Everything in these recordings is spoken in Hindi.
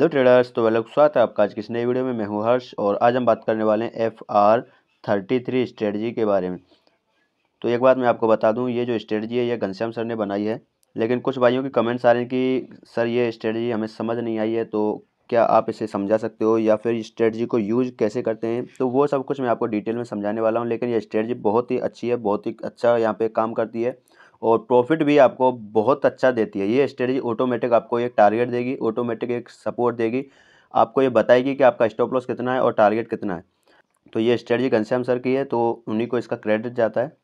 हेलो ट्रेडर्स तो वेलकम स्वागत है आपका आज किस नई वीडियो में मैं हूँ हर्ष और आज हम बात करने वाले हैं F R thirty three strategy के बारे में तो एक बात मैं आपको बता दूं ये जो स्ट्रेटजी है ये घनश्याम सर ने बनाई है लेकिन कुछ भाइयों के कमेंट्स आ रहे हैं कि सर ये स्ट्रेटजी हमें समझ नहीं आई है तो क्या आप इसे समझा सकते हो या फिर स्ट्रेटजी को यूज कैसे करते हैं तो वो सब कुछ मैं आपको डिटेल में समझाने वाला हूँ लेकिन ये स्ट्रेटजी बहुत ही अच्छी है बहुत ही अच्छा यहाँ पर काम करती है और प्रॉफिट भी आपको बहुत अच्छा देती है ये स्ट्रेटजी ऑटोमेटिक आपको एक टारगेट देगी ऑटोमेटिक एक सपोर्ट देगी आपको ये बताएगी कि आपका स्टॉप लॉस कितना है और टारगेट कितना है तो ये स्ट्रेटजी घनश्याम सर की है तो उन्हीं को इसका क्रेडिट जाता है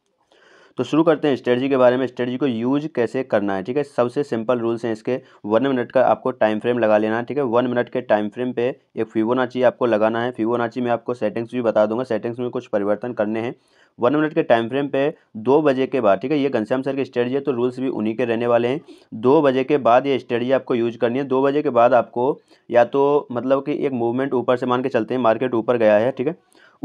तो शुरू करते हैं स्ट्रेटजी के बारे में स्ट्रेटजी को यूज कैसे करना है ठीक है सबसे सिंपल रूल्स हैं इसके वन मिनट का आपको टाइम फ्रेम लगा लेना है ठीक है वन मिनट के टाइम फ्रेम पे एक फीवोनाची आपको लगाना है फीवोनाची में आपको सेटिंग्स भी बता दूंगा सेटिंग्स में कुछ परिवर्तन करने हैं वन मिनट के टाइम फ्रेम पे दो बजे के बाद ठीक है ये घनश्याम सर की स्ट्रेटजी है तो रूल्स भी उन्हीं के रहने वाले हैं दो बजे के बाद ये स्ट्रेटजी आपको यूज करनी है दो बजे के बाद आपको या तो मतलब कि एक मूवमेंट ऊपर से मान के चलते हैं मार्केट ऊपर गया है ठीक है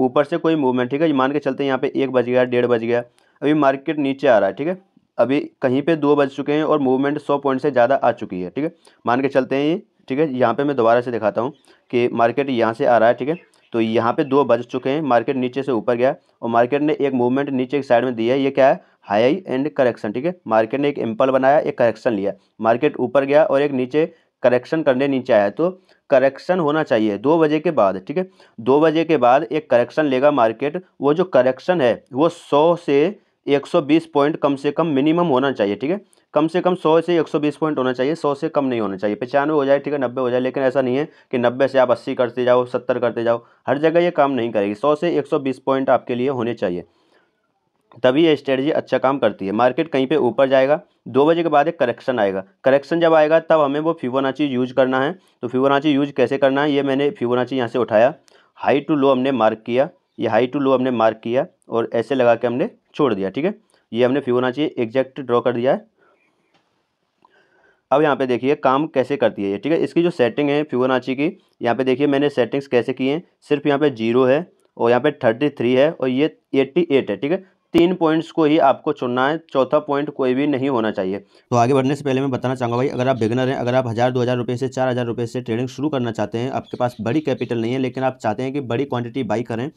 ऊपर से कोई मूवमेंट ठीक है मान के चलते हैं यहाँ पे एक बज गया डेढ़ बज गया अभी मार्केट नीचे आ रहा है ठीक है अभी कहीं पे दो बज चुके हैं और मूवमेंट सौ पॉइंट से ज़्यादा आ चुकी है ठीक है मान के चलते हैं ये ठीक है यहाँ पे मैं दोबारा से दिखाता हूँ कि मार्केट यहाँ से आ रहा है ठीक है तो यहाँ पे दो बज चुके हैं मार्केट नीचे से ऊपर गया और मार्केट ने एक मूवमेंट नीचे एक साइड में दिया है ये क्या है हाई एंड करेक्शन ठीक है मार्केट ने एक एम्पल बनाया एक करेक्शन लिया मार्केट ऊपर गया और एक नीचे करेक्शन करने नीचे आया तो करेक्शन होना चाहिए दो बजे के बाद ठीक है दो बजे के बाद एक करेक्शन लेगा मार्केट वो जो करेक्शन है वो सौ से 120 पॉइंट कम से कम मिनिमम होना चाहिए ठीक है कम से कम 100 से 120 पॉइंट होना चाहिए 100 से कम नहीं होना चाहिए पचानवे हो जाए ठीक है नब्बे हो जाए लेकिन ऐसा नहीं है कि नब्बे से आप अस्सी करते जाओ सत्तर करते जाओ हर जगह ये काम नहीं करेगी सौ से एक पॉइंट आपके लिए होने चाहिए तभी ये स्ट्रेटजी अच्छा काम करती है मार्केट कहीं पर ऊपर जाएगा दो बजे के बाद एक करेक्शन आएगा करेक्शन जब आएगा तब हमें वो फ्यूबोनाची यूज करना है तो फ्यूबोनाची यूज कैसे करना है ये मैंने फ्यूबोनाची यहाँ से उठाया हाई टू लो हमने मार्क किया ये हाई टू लो हमने मार्क किया और ऐसे लगा के हमने छोड़ दिया ठीक है ये हमने फिबोनाची एग्जैक्ट ड्रॉ कर दिया है अब यहाँ पे देखिए काम कैसे करती है ये ठीक है इसकी जो सेटिंग है फिबोनाची की यहाँ पे देखिए मैंने सेटिंग्स कैसे की हैं सिर्फ यहाँ पे जीरो है और यहाँ पे थर्टी थ्री है और ये एट्टी एट है ठीक है तीन पॉइंट्स को ही आपको चुनना है चौथा पॉइंट कोई भी नहीं होना चाहिए तो आगे बढ़ने से पहले मैं बताना चाहूँगा भाई अगर आप बिगनर हैं अगर आप हज़ार दो हज़ार रुपये से चार हज़ार रुपये से ट्रेडिंग शुरू करना चाहते हैं आपके पास बड़ी कैपिटल नहीं है लेकिन आप चाहते हैं कि बड़ी क्वान्टिटी बाई करें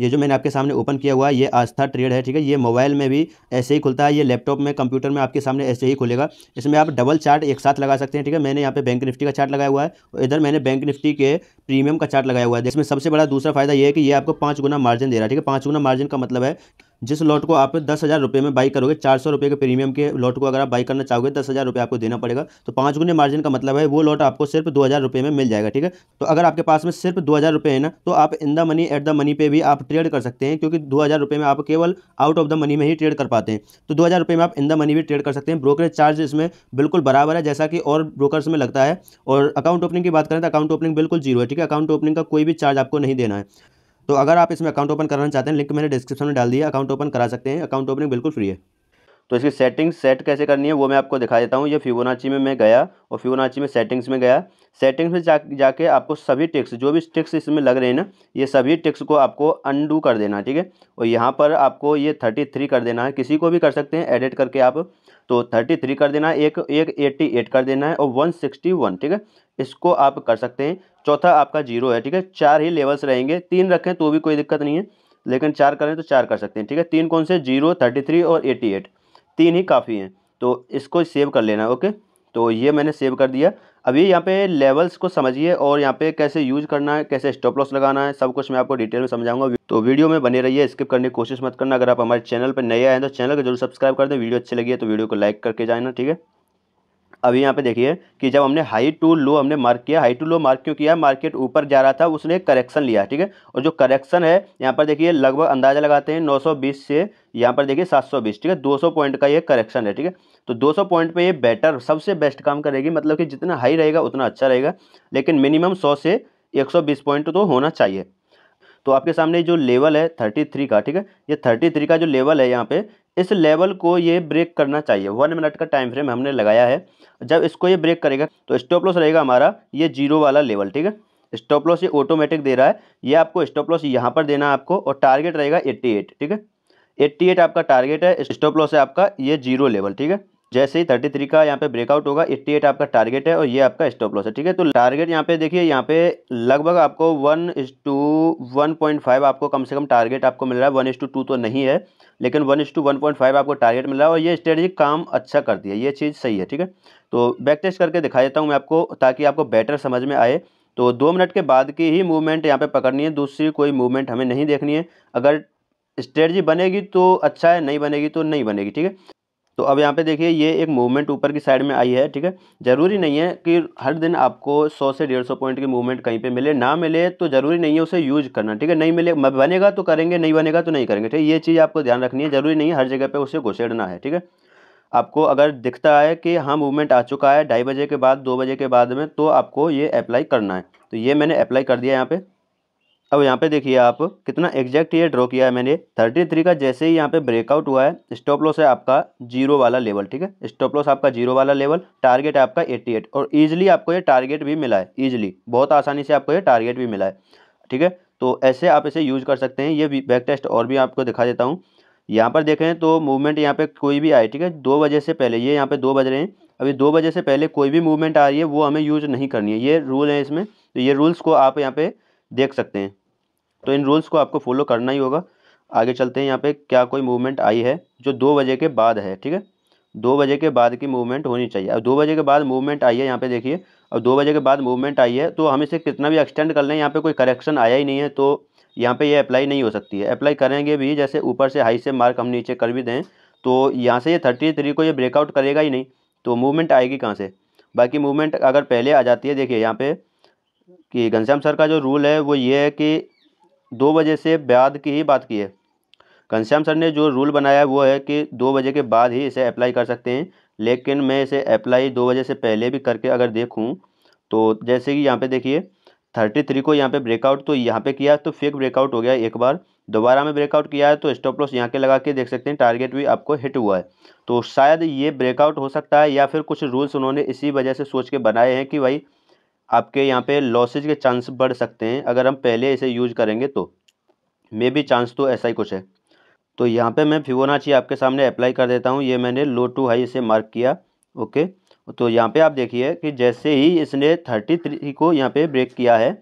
ये जो मैंने आपके सामने ओपन किया हुआ है ये आस्था ट्रेड है ठीक है ये मोबाइल में भी ऐसे ही खुलता है ये लैपटॉप में कंप्यूटर में आपके सामने ऐसे ही खुलेगा इसमें आप डबल चार्ट एक साथ लगा सकते हैं ठीक है मैंने यहाँ पे बैंक निफ्टी का चार्ट लगाया हुआ है और इधर मैंने बैंक निफ्टी के प्रीमियम का चार्ट लगाया हुआ है इसमें सबसे बड़ा दूसरा फायदा यह है कि ये आपको पाँच गुना मार्जिन दे रहा है ठीक है पाँच गुना मार्जिन का मतलब है जिस लॉट को आप दस हज़ार रुपये में बाई करोगे चार सौ रुपये के प्रीमियम के लॉट को अगर आप बाई करना चाहोगे दस हज़ार रुपये आपको देना पड़ेगा तो पाँच गुने मार्जिन का मतलब है वो लॉट आपको सिर्फ दो हज़ार रुपये में मिल जाएगा ठीक है तो अगर आपके पास में सिर्फ दो हज़ार रुपये है ना तो आप in the money at the money पे भी आप ट्रेड कर सकते हैं क्योंकि दो हज़ार रुपये में आप केवल आउट ऑफ द मनी में ही ट्रेड कर पाते हैं तो दो हज़ार रुपये में आप इन द मनी भी ट्रेड कर सकते हैं ब्रोकरेज चार्ज इसमें बिल्कुल बराबर है जैसा कि और ब्रोकर्स में लगता है और अकाउंट ओपनिंग की बात करें तो अकाउंट ओपनिंग बिल्कुल जीरो है ठीक है अकाउंट ओपनिंग का कोई भी चार्ज आपको नहीं देना है तो अगर आप इसमें अकाउंट ओपन कराना चाहते हैं लिंक मैंने डिस्क्रिप्शन में डाल दिया अकाउंट ओपन करा सकते हैं अकाउंट ओपनिंग बिल्कुल फ्री है तो इसकी सेटिंग्स सेट कैसे करनी है वो मैं आपको दिखा देता हूँ ये फिबोनाची में मैं गया और फिबोनाची में सेटिंग्स में गया सेटिंग्स में जा जाके आपको सभी टिक्स जो भी टिक्स इसमें लग रहे हैं ना ये सभी टिक्स को आपको अनडू कर देना है ठीक है और यहाँ पर आपको ये थर्टी थ्री कर देना है किसी को भी कर सकते हैं एडिट करके आप तो थर्टी थ्री कर देना है एक एक एट्टी एट कर देना है और वन सिक्सटी वन ठीक है इसको आप कर सकते हैं चौथा आपका जीरो है ठीक है चार ही लेवल्स रहेंगे तीन रखें तो भी कोई दिक्कत नहीं है लेकिन चार करें तो चार कर सकते हैं ठीक है तीन कौन से जीरो थर्टी थ्री और एट्टी एट तीन ही काफ़ी हैं तो इसको सेव कर लेना ओके तो ये मैंने सेव कर दिया अभी यहाँ पे लेवल्स को समझिए और यहाँ पे कैसे यूज करना है कैसे स्टॉप लॉस लगाना है सब कुछ मैं आपको डिटेल में समझाऊंगा तो वीडियो में बने रहिए स्किप करने की कोशिश मत करना अगर आप हमारे चैनल पर नए आए हैं तो चैनल को जरूर सब्सक्राइब कर दें वीडियो अच्छी लगी है तो वीडियो को लाइक करके जाना ठीक है अभी यहाँ पे देखिए कि जब हमने हाई टू लो हमने मार्क किया हाई टू लो मार्क क्यों किया मार्केट ऊपर जा रहा था उसने करेक्शन लिया ठीक है और जो करेक्शन है यहाँ पर देखिए लगभग अंदाजा लगाते हैं 920 से यहाँ पर देखिए 720 ठीक है 200 पॉइंट का ये करेक्शन है ठीक है तो 200 पॉइंट पे ये बेटर सबसे बेस्ट काम करेगी मतलब कि जितना हाई रहेगा उतना अच्छा रहेगा लेकिन मिनिमम सौ से एक पॉइंट तो होना चाहिए तो आपके सामने जो लेवल है थर्टी थ्री का ठीक है ये थर्टी थ्री का जो लेवल है यहाँ पे इस लेवल को ये ब्रेक करना चाहिए वन मिनट का टाइम फ्रेम हमने लगाया है जब इसको ये ब्रेक करेगा तो स्टॉप लॉस रहेगा हमारा ये जीरो वाला लेवल ठीक है स्टॉप लॉस ये ऑटोमेटिक दे रहा है ये आपको स्टॉप लॉस यहाँ पर देना है आपको और टारगेट रहेगा एट्टी एट ठीक है एट्टी एट आपका टारगेट है स्टॉप लॉस है आपका ये जीरो लेवल ठीक है जैसे ही थर्टी थ्री का यहाँ पे ब्रेकआउट होगा एट्टी एट आपका टारगेट है और ये आपका स्टॉप लॉस है ठीक है तो टारगेट यहाँ पे देखिए यहाँ पे लगभग आपको one is to one point five आपको कम से कम टारगेट आपको मिल रहा है वन इज टू टू तो नहीं है लेकिन one is to one point five आपको टारगेट मिल रहा है और ये स्ट्रेटेजी काम अच्छा करती है ये चीज़ सही है ठीक है तो बैक टेस्ट करके दिखा देता हूँ मैं आपको ताकि आपको बेटर समझ में आए तो दो मिनट के बाद की ही मूवमेंट यहाँ पर पकड़नी है दूसरी कोई मूवमेंट हमें नहीं देखनी है अगर स्ट्रेटजी बनेगी तो अच्छा है नहीं बनेगी तो नहीं बनेगी ठीक है तो अब यहाँ पे देखिए ये एक मूवमेंट ऊपर की साइड में आई है ठीक है ज़रूरी नहीं है कि हर दिन आपको 100 से 150 पॉइंट की मूवमेंट कहीं पे मिले ना मिले तो ज़रूरी नहीं है उसे यूज करना ठीक है नहीं मिले बनेगा तो करेंगे नहीं बनेगा तो नहीं करेंगे ठीक है ये चीज़ आपको ध्यान रखनी है ज़रूरी नहीं है हर जगह पर उसे घुसेड़ना है ठीक है आपको अगर दिखता है कि हाँ मूवमेंट आ चुका है ढाई बजे के बाद दो बजे के बाद में तो आपको ये अप्लाई करना है तो ये मैंने अप्लाई कर दिया यहाँ पर अब यहाँ पे देखिए आप कितना एग्जैक्ट ये ड्रॉ किया है मैंने थर्टी थ्री का जैसे ही यहाँ पे ब्रेकआउट हुआ है स्टॉप लॉस है आपका जीरो वाला लेवल ठीक है स्टॉप लॉस आपका जीरो वाला लेवल टारगेट है आपका एट्टी एट और ईजिली आपको ये टारगेट भी मिला है ईजिली बहुत आसानी से आपको ये टारगेट भी मिला है ठीक है तो ऐसे आप इसे यूज कर सकते हैं ये भी बैक टेस्ट और भी आपको दिखा देता हूँ यहाँ पर देखें तो मूवमेंट यहाँ पर कोई भी आए ठीक है दो बजे से पहले ये यहाँ पर दो बज रहे हैं अभी दो बजे से पहले कोई भी मूवमेंट आ रही है वो हमें यूज नहीं करनी है ये रूल है इसमें तो ये रूल्स को आप यहाँ पर देख सकते हैं तो इन रूल्स को आपको फॉलो करना ही होगा आगे चलते हैं यहाँ पे क्या कोई मूवमेंट आई है जो दो बजे के बाद है ठीक है दो बजे के बाद की मूवमेंट होनी चाहिए अब दो बजे के बाद मूवमेंट आई है यहाँ पे देखिए अब दो बजे के बाद मूवमेंट आई है तो हम इसे कितना भी एक्सटेंड कर लें यहाँ पे कोई करेक्शन आया ही नहीं है तो यहाँ पे ये यह अप्लाई नहीं हो सकती है अप्लाई करेंगे भी जैसे ऊपर से हाई से मार्क हम नीचे कर भी दें तो यहाँ से ये थर्टी थ्री को ये ब्रेकआउट करेगा ही नहीं तो मूवमेंट आएगी कहाँ से बाकी मूवमेंट अगर पहले आ जाती है देखिए यहाँ पे कि घनश्याम सर का जो रूल है वो ये है कि दो बजे से बाद की ही बात की है घनश्याम सर ने जो रूल बनाया है वो है कि दो बजे के बाद ही इसे अप्लाई कर सकते हैं लेकिन मैं इसे अप्लाई दो बजे से पहले भी करके अगर देखूँ तो जैसे कि यहाँ पे देखिए थर्टी थ्री को यहाँ पे ब्रेकआउट तो यहाँ पे किया तो फेक ब्रेकआउट हो गया एक बार दोबारा में ब्रेकआउट किया है तो स्टॉप लॉस यहाँ के लगा के देख सकते हैं टारगेट भी आपको हिट हुआ है तो शायद ये ब्रेकआउट हो सकता है या फिर कुछ रूल्स उन्होंने इसी वजह से सोच के बनाए हैं कि भाई आपके यहाँ पे लॉसेज के चांस बढ़ सकते हैं अगर हम पहले इसे यूज करेंगे तो मे बी चांस तो ऐसा ही कुछ है तो यहाँ पे मैं फिवोनाची आपके सामने अप्लाई कर देता हूँ ये मैंने लो टू हाई इसे मार्क किया ओके तो यहाँ पे आप देखिए कि जैसे ही इसने थर्टी थ्री को यहाँ पे ब्रेक किया है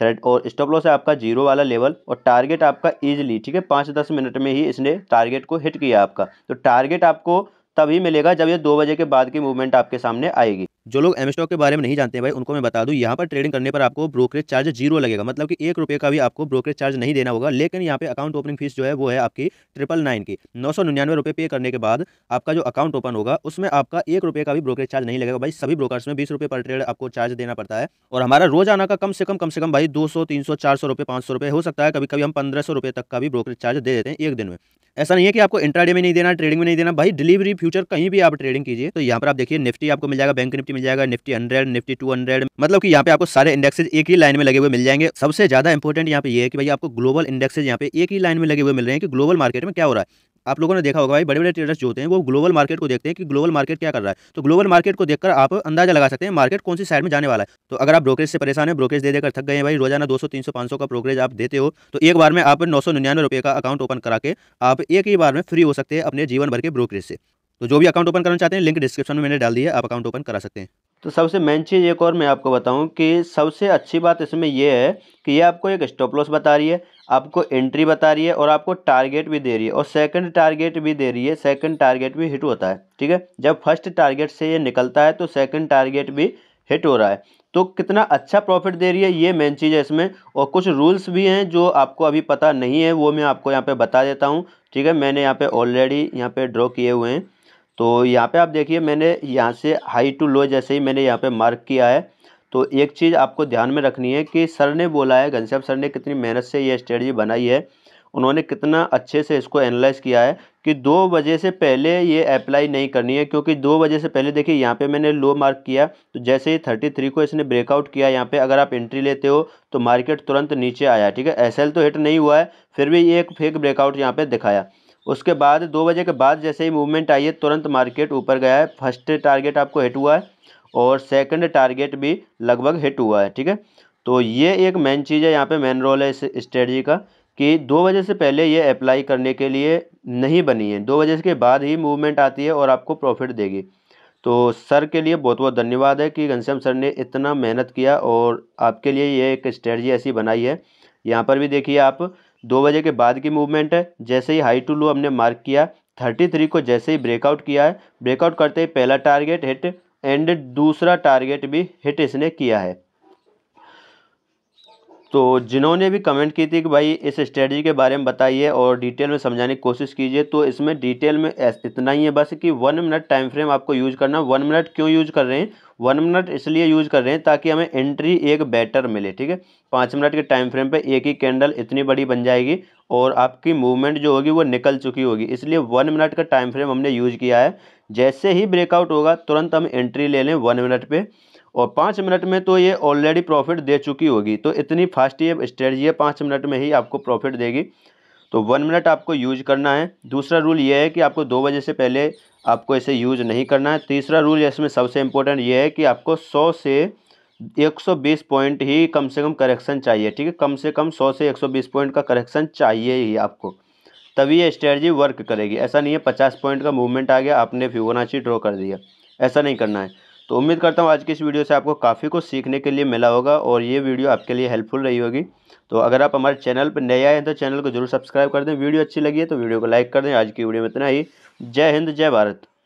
थ्रेड और स्टॉप लॉस है आपका जीरो वाला लेवल और टारगेट आपका ईजिली ठीक है पाँच दस मिनट में ही इसने टारगेट को हिट किया आपका तो टारगेट आपको तभी मिलेगा जब ये दो बजे के बाद की मूवमेंट आपके सामने आएगी जो लोग एम स्टॉक के बारे में नहीं जानते भाई उनको मैं बता दूं यहाँ पर ट्रेडिंग करने पर आपको ब्रोकरेज चार्ज जीरो लगेगा मतलब कि एक रुपये का भी आपको ब्रोकरेज चार्ज नहीं देना होगा लेकिन यहाँ पे अकाउंट ओपनिंग फीस जो है वो है आपकी ट्रिपल नाइन की नौ सौ निन्यानवे रुपये पे करने के बाद आपका जो अकाउंट ओपन होगा उसमें आपका एक रुपये का भी ब्रोकरेज चार्ज नहीं लगेगा भाई सभी ब्रोकर्स में बीस रुपये पर ट्रेड आपको चार्ज देना पड़ता है और हमारा रोजाना का कम से कम कम से कम भाई दो सौ तीन सौ चार सौ रुपये पाँच सौ रुपये हो सकता है कभी कभी हम पंद्रह सौ रुपये तक का भी ब्रोकरेज चार्ज दे देते हैं एक दिन में ऐसा नहीं है कि आपको इंट्राडे में नहीं देना ट्रेडिंग में नहीं देना भाई डिलीवरी फ्यूचर कहीं भी आप ट्रेडिंग कीजिए तो यहाँ पर आप देखिए निफ्टी आपको मिल जाएगा बैंक निफ्टी मिल जाएगा निफ्टी हंड्रेड निफ्टी टू मतलब कि यहाँ पे आपको सारे इंडेक्सेज एक ही लाइन में लगे हुए मिल जाएंगे सबसे ज्यादा इंपॉर्टेंट यहाँ पे ये है कि भाई आपको ग्लोबल इंडेक्सेज यहाँ पे एक ही लाइन में लगे हुए मिल रहे हैं कि ग्लोबल मार्केट में क्या हो रहा है आप लोगों ने देखा होगा भाई बड़े बड़े ट्रेडर्स जो होते हैं वो ग्लोबल मार्केट को देखते हैं कि ग्लोबल मार्केट क्या कर रहा है तो ग्लोबल मार्केट को देखकर आप अंदाजा लगा सकते हैं मार्केट कौन सी साइड में जाने वाला है तो अगर आप ब्रोकरेज से परेशान है ब्रोकरेज दे देकर थक गए हैं भाई रोजाना दो सौ तीन सौ सौ का ब्रोकरेज आप देते हो तो एक बार में आप नौ सौ निन्यानवे रुपये का अकाउंट ओपन करा के आप एक ही बार में फ्री हो सकते हैं अपने जीवन भर के ब्रोकरेज से तो जो भी अकाउंट ओपन करना चाहते हैं लिंक डिस्क्रिप्शन में मैंने डाल दिया आप अकाउंट ओपन करा सकते हैं तो सबसे मेन चीज़ एक और मैं आपको बताऊं कि सबसे अच्छी बात इसमें यह है कि ये आपको एक स्टॉप लॉस बता रही है आपको एंट्री बता रही है और आपको टारगेट भी दे रही है और सेकंड टारगेट भी दे रही है सेकंड टारगेट भी हिट होता है ठीक है जब फर्स्ट टारगेट से ये निकलता है तो सेकंड टारगेट भी हिट हो रहा है तो कितना अच्छा प्रॉफिट दे रही है ये मेन चीज़ है इसमें और कुछ रूल्स भी हैं जो आपको अभी पता नहीं है वो मैं आपको यहाँ पे बता देता हूँ ठीक है मैंने यहाँ पे ऑलरेडी यहाँ पे ड्रॉ किए हुए हैं तो यहाँ पे आप देखिए मैंने यहाँ से हाई टू लो जैसे ही मैंने यहाँ पे मार्क किया है तो एक चीज़ आपको ध्यान में रखनी है कि सर ने बोला है घनश्याम सर ने कितनी मेहनत से ये स्ट्रेटजी बनाई है उन्होंने कितना अच्छे से इसको एनालाइज किया है कि दो बजे से पहले ये अप्लाई नहीं करनी है क्योंकि दो बजे से पहले देखिए यहाँ पे मैंने लो मार्क किया तो जैसे ही थर्टी थ्री को इसने ब्रेकआउट किया यहाँ पे अगर आप एंट्री लेते हो तो मार्केट तुरंत नीचे आया ठीक है एस तो हिट नहीं हुआ है फिर भी ये एक फेक ब्रेकआउट यहाँ पर दिखाया उसके बाद दो बजे के बाद जैसे ही मूवमेंट आई है तुरंत मार्केट ऊपर गया है फर्स्ट टारगेट आपको हिट हुआ है और सेकंड टारगेट भी लगभग हिट हुआ है ठीक है तो ये एक मेन चीज़ है यहाँ पे मेन रोल है इस स्ट्रेटजी का कि दो बजे से पहले ये अप्लाई करने के लिए नहीं बनी है दो बजे के बाद ही मूवमेंट आती है और आपको प्रॉफिट देगी तो सर के लिए बहुत बहुत धन्यवाद है कि घनश्याम सर ने इतना मेहनत किया और आपके लिए ये एक स्ट्रेटजी ऐसी बनाई है यहाँ पर भी देखिए आप दो बजे के बाद की मूवमेंट है जैसे ही हाई टू लो हमने मार्क किया थर्टी थ्री को जैसे ही ब्रेकआउट किया है ब्रेकआउट करते ही पहला टारगेट हिट एंड दूसरा टारगेट भी हिट इसने किया है तो जिन्होंने भी कमेंट की थी कि भाई इस स्ट्रेटजी के बारे में बताइए और डिटेल में समझाने की कोशिश कीजिए तो इसमें डिटेल में इतना ही है बस कि वन मिनट टाइम फ्रेम आपको यूज करना वन मिनट क्यों यूज कर रहे हैं वन मिनट इसलिए यूज कर रहे हैं ताकि हमें एंट्री एक बेटर मिले ठीक है पाँच मिनट के टाइम फ्रेम पर एक ही कैंडल इतनी बड़ी बन जाएगी और आपकी मूवमेंट जो होगी वो निकल चुकी होगी इसलिए वन मिनट का टाइम फ्रेम हमने यूज किया है जैसे ही ब्रेकआउट होगा तुरंत हम एंट्री ले लें वन मिनट पे और पाँच मिनट में तो ये ऑलरेडी प्रॉफिट दे चुकी होगी तो इतनी फास्ट ये स्ट्रेटजी है पाँच मिनट में ही आपको प्रॉफिट देगी तो वन मिनट आपको यूज करना है दूसरा रूल ये है कि आपको दो बजे से पहले आपको इसे यूज नहीं करना है तीसरा रूल इसमें सबसे इम्पोर्टेंट ये है कि आपको सौ से 120 पॉइंट ही कम से कम करेक्शन चाहिए ठीक है कम से कम 100 से 120 पॉइंट का करेक्शन चाहिए ही आपको तभी ये स्ट्रेटजी वर्क करेगी ऐसा नहीं है पचास पॉइंट का मूवमेंट आ गया आपने फ्यूगोनाची ड्रॉ कर दिया ऐसा नहीं करना है तो उम्मीद करता हूँ आज की इस वीडियो से आपको काफ़ी कुछ सीखने के लिए मिला होगा और ये वीडियो आपके लिए हेल्पफुल रही होगी तो अगर आप हमारे चैनल पर नए आए हैं तो चैनल को जरूर सब्सक्राइब कर दें वीडियो अच्छी लगी है तो वीडियो को लाइक कर दें आज की वीडियो में इतना ही जय हिंद जय भारत